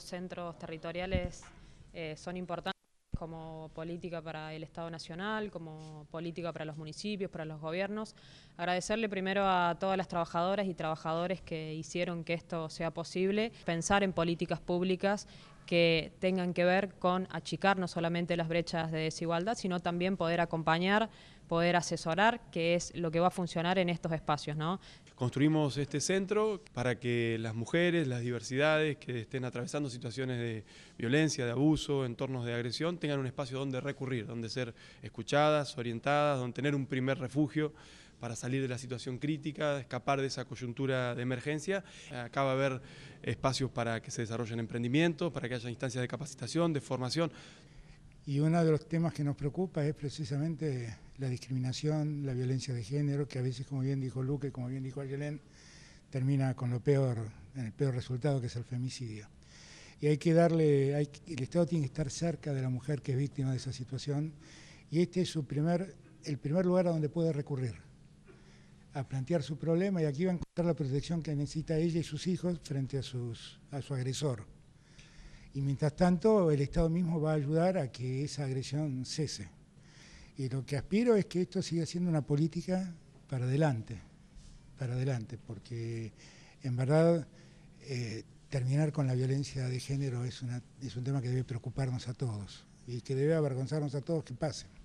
centros territoriales eh, son importantes como política para el Estado Nacional, como política para los municipios, para los gobiernos. Agradecerle primero a todas las trabajadoras y trabajadores que hicieron que esto sea posible, pensar en políticas públicas que tengan que ver con achicar no solamente las brechas de desigualdad, sino también poder acompañar, poder asesorar, que es lo que va a funcionar en estos espacios. ¿no? Construimos este centro para que las mujeres, las diversidades que estén atravesando situaciones de violencia, de abuso, entornos de agresión, tengan un espacio donde recurrir, donde ser escuchadas, orientadas, donde tener un primer refugio para salir de la situación crítica, escapar de esa coyuntura de emergencia. Acá va a haber espacios para que se desarrollen emprendimientos, para que haya instancias de capacitación, de formación. Y uno de los temas que nos preocupa es precisamente la discriminación, la violencia de género, que a veces, como bien dijo Luque, como bien dijo Ayelén, termina con lo peor, el peor resultado que es el femicidio. Y hay que darle, hay, el Estado tiene que estar cerca de la mujer que es víctima de esa situación y este es su primer, el primer lugar a donde puede recurrir a plantear su problema y aquí va a encontrar la protección que necesita ella y sus hijos frente a, a su agresor. Y mientras tanto, el Estado mismo va a ayudar a que esa agresión cese. Y lo que aspiro es que esto siga siendo una política para adelante, para adelante, porque en verdad eh, terminar con la violencia de género es, es un tema que debe preocuparnos a todos y que debe avergonzarnos a todos que pase.